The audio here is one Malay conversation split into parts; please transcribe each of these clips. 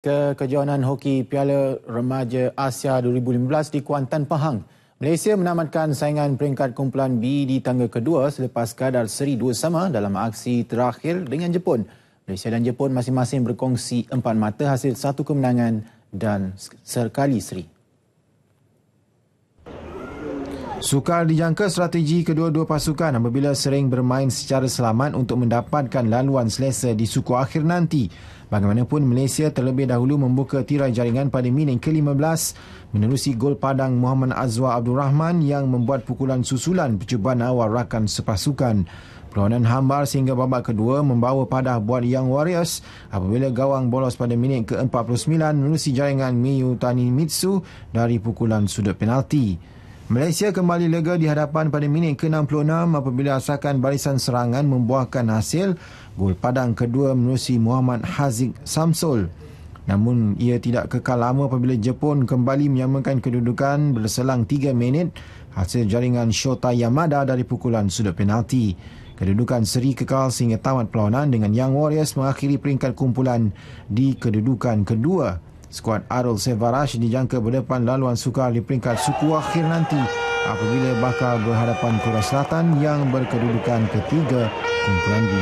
ke kejohanan hoki Piala Remaja Asia 2015 di Kuantan, Pahang. Malaysia menamatkan saingan peringkat kumpulan B di tangga kedua selepas kadar seri dua sama dalam aksi terakhir dengan Jepun. Malaysia dan Jepun masing-masing berkongsi empat mata hasil satu kemenangan dan sekali seri. Sukar dijangka strategi kedua-dua pasukan apabila sering bermain secara selamat untuk mendapatkan laluan selesa di suku akhir nanti. Bagaimanapun, Malaysia terlebih dahulu membuka tirai jaringan pada minit ke-15 menerusi gol padang Muhammad Azwa Abdul Rahman yang membuat pukulan susulan percubaan awal rakan sepasukan. Perlawanan hambar sehingga babak kedua membawa padah buat Young Warriors apabila gawang bolos pada minit ke-49 menerusi jaringan Miyu Tani Mitsu dari pukulan sudut penalti. Malaysia kembali lega di hadapan pada minit ke-66 apabila asalkan barisan serangan membuahkan hasil gol padang kedua menerusi Muhammad Haziq Samsul. Namun ia tidak kekal lama apabila Jepun kembali menyamakan kedudukan berselang 3 minit hasil jaringan Shota Yamada dari pukulan sudut penalti. Kedudukan seri kekal sehingga tamat perlawanan dengan Young Warriors mengakhiri peringkat kumpulan di kedudukan kedua. Skuad Arul Sevarash dijangka berdepan laluan sukar di peringkat suku akhir nanti apabila bakal berhadapan Korea Selatan yang berkedudukan ketiga kumpulan B.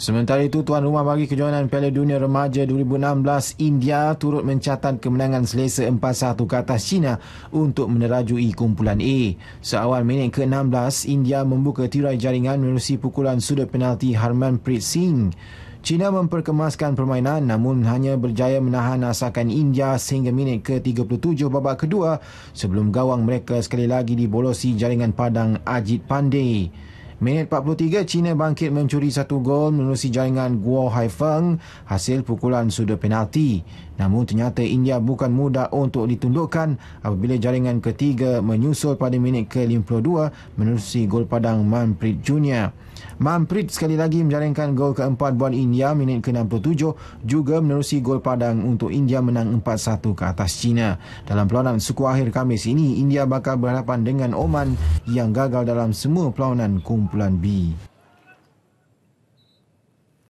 Sementara itu, tuan rumah bagi kejohanan Piala Dunia Remaja 2016, India turut mencatat kemenangan selesa 4-1 ke atas China untuk menerajui kumpulan A. Seawal minit ke-16, India membuka tirai jaringan melalui pukulan sudut penalti Harman Harmanpreet Singh. China memperkemaskan permainan namun hanya berjaya menahan asakan India sehingga minit ke-37 babak kedua sebelum gawang mereka sekali lagi dibolosi jaringan padang Ajit Pandey. Minit 43, China bangkit mencuri satu gol menerusi jaringan Guo Haifeng hasil pukulan sudut penalti. Namun ternyata India bukan mudah untuk ditundukkan apabila jaringan ketiga menyusul pada minit ke-52 menerusi gol padang Manpreet Junior. Manpreet sekali lagi menjaringkan gol keempat buat India minit ke-67 juga menerusi gol padang untuk India menang 4-1 ke atas China. Dalam perlawanan suku akhir Khamis ini, India bakal berhadapan dengan Oman yang gagal dalam semua perlawanan kumpulan bulan B